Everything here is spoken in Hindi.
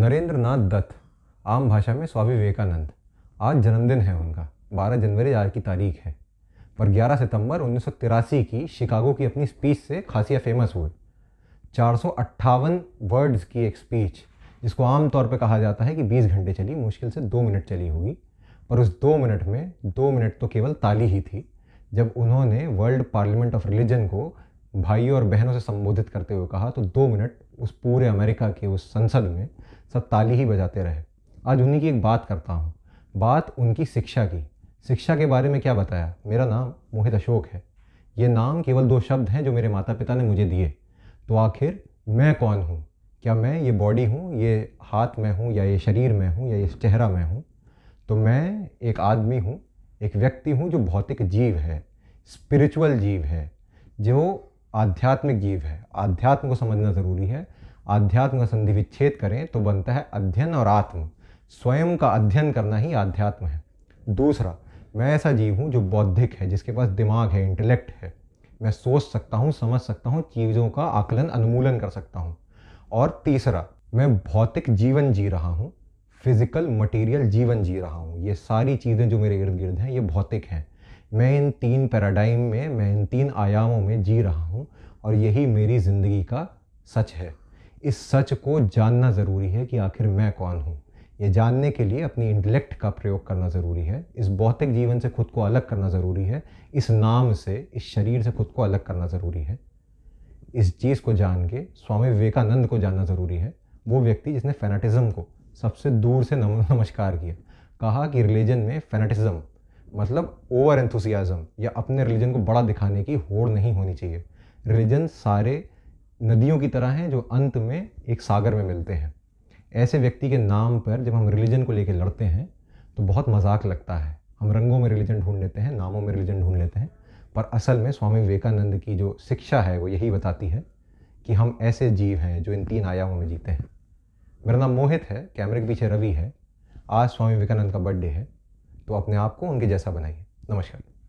नरेंद्र नाथ दत्त आम भाषा में स्वामी विवेकानंद आज जन्मदिन है उनका 12 जनवरी आज की तारीख है पर 11 सितंबर उन्नीस की शिकागो की अपनी स्पीच से खासिया फेमस हुए चार वर्ड्स की एक स्पीच जिसको आम तौर पर कहा जाता है कि 20 घंटे चली मुश्किल से दो मिनट चली होगी पर उस दो मिनट में दो मिनट तो केवल ताली ही थी जब उन्होंने वर्ल्ड पार्लियामेंट ऑफ रिलीजन को भाइयों और बहनों से संबोधित करते हुए कहा तो दो मिनट उस पूरे अमेरिका के उस संसद में सब ताली ही बजाते रहे आज उन्हीं की एक बात करता हूँ बात उनकी शिक्षा की शिक्षा के बारे में क्या बताया मेरा नाम मोहित अशोक है ये नाम केवल दो शब्द हैं जो मेरे माता पिता ने मुझे दिए तो आखिर मैं कौन हूँ क्या मैं ये बॉडी हूँ ये हाथ में हूँ या ये शरीर में हूँ या ये चेहरा में हूँ तो मैं एक आदमी हूँ एक व्यक्ति हूँ जो भौतिक जीव है स्पिरिचुअल जीव है जो आध्यात्मिक जीव है आध्यात्म को समझना ज़रूरी है आध्यात्म का संधि विच्छेद करें तो बनता है अध्ययन और आत्म स्वयं का अध्ययन करना ही आध्यात्म है दूसरा मैं ऐसा जीव हूँ जो बौद्धिक है जिसके पास दिमाग है इंटेलेक्ट है मैं सोच सकता हूँ समझ सकता हूँ चीज़ों का आकलन अनुमूलन कर सकता हूँ और तीसरा मैं भौतिक जीवन जी रहा हूँ फिजिकल मटेरियल जीवन जी रहा हूँ ये सारी चीज़ें जो मेरे इर्द गिर्द हैं ये भौतिक हैं मैं इन तीन पैराडाइम में मैं इन तीन आयामों में जी रहा हूँ और यही मेरी ज़िंदगी का सच है इस सच को जानना ज़रूरी है कि आखिर मैं कौन हूँ ये जानने के लिए अपनी इंटेलेक्ट का प्रयोग करना ज़रूरी है इस भौतिक जीवन से खुद को अलग करना ज़रूरी है इस नाम से इस शरीर से खुद को अलग करना ज़रूरी है इस चीज़ को जान के स्वामी विवेकानंद को जानना ज़रूरी है वो व्यक्ति जिसने फैनाटिज़म को सबसे दूर से नम नमस्कार किया कहा कि रिलीजन में फैनाटिज़म मतलब ओवर एंथुसियाज़म या अपने रिलीजन को बड़ा दिखाने की होड़ नहीं होनी चाहिए रिलीजन सारे नदियों की तरह हैं जो अंत में एक सागर में मिलते हैं ऐसे व्यक्ति के नाम पर जब हम रिलीजन को लेकर लड़ते हैं तो बहुत मजाक लगता है हम रंगों में रिलीजन ढूंढ लेते हैं नामों में रिलीजन ढूंढ लेते हैं पर असल में स्वामी विवेकानंद की जो शिक्षा है वो यही बताती है कि हम ऐसे जीव हैं जो इन तीन आयामों में जीते हैं मेरा नाम मोहित है कैमरे के पीछे रवि है आज स्वामी विवेकानंद का बर्थडे है तो अपने आप को उनके जैसा बनाइए नमस्कार